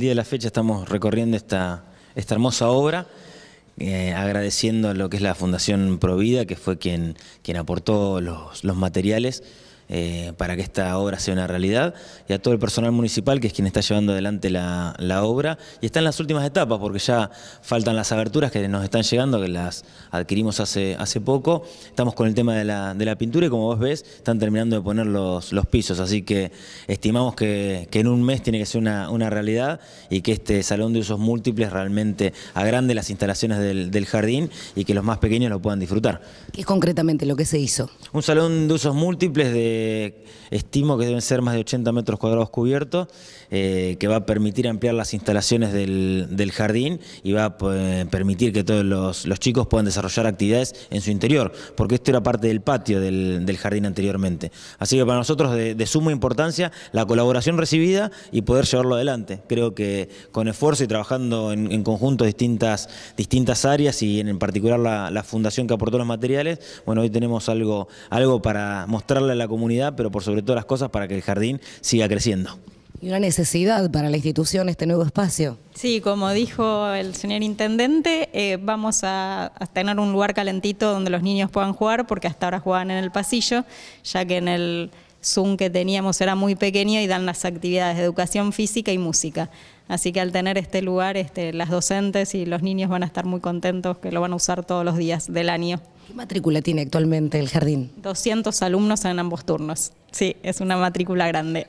día de la fecha estamos recorriendo esta, hermosa obra, eh, agradeciendo a lo que es la Fundación Provida, que fue quien, aportó los, los materiales eh, para que esta obra sea una realidad, y a todo el personal municipal, que es quien está llevando adelante la, obra, y está en las últimas etapas, porque ya faltan las aberturas que nos están llegando, que las adquirimos hace, hace poco, estamos con el tema de la, de la pintura, y como vos ves, están terminando de poner los, pisos, así que estimamos que, en un mes tiene que ser una, realidad, y que este salón de usos múltiples realmente agrande las instalaciones del, del jardín, y que los más pequeños lo puedan disfrutar. ¿Qué es concretamente lo que se hizo? Un salón de usos múltiples de eh, estimo que deben ser más de 80 metros cuadrados cubiertos, eh, que va a permitir ampliar las instalaciones del, jardín y va a eh, permitir que todos los, chicos puedan desarrollar actividades en su interior, porque esto era parte del patio del, jardín anteriormente. Así que para nosotros de, suma importancia la colaboración recibida y poder llevarlo adelante. Creo que con esfuerzo y trabajando en, conjunto distintas, distintas áreas y en particular la, fundación que aportó los materiales, bueno, hoy tenemos algo, algo para mostrarle a la comunidad comunidad, pero por sobre todo las cosas para que el jardín siga creciendo. Y una necesidad para la institución este nuevo espacio. Sí, como dijo el señor intendente, eh, vamos a, tener un lugar calentito donde los niños puedan jugar, porque hasta ahora jugaban en el pasillo, ya que en el Zoom que teníamos era muy pequeño y dan las actividades de educación física y música. Así que al tener este lugar, este, las docentes y los niños van a estar muy contentos que lo van a usar todos los días del año. ¿Qué matrícula tiene actualmente el jardín? 200 alumnos en ambos turnos. Sí, es una matrícula grande.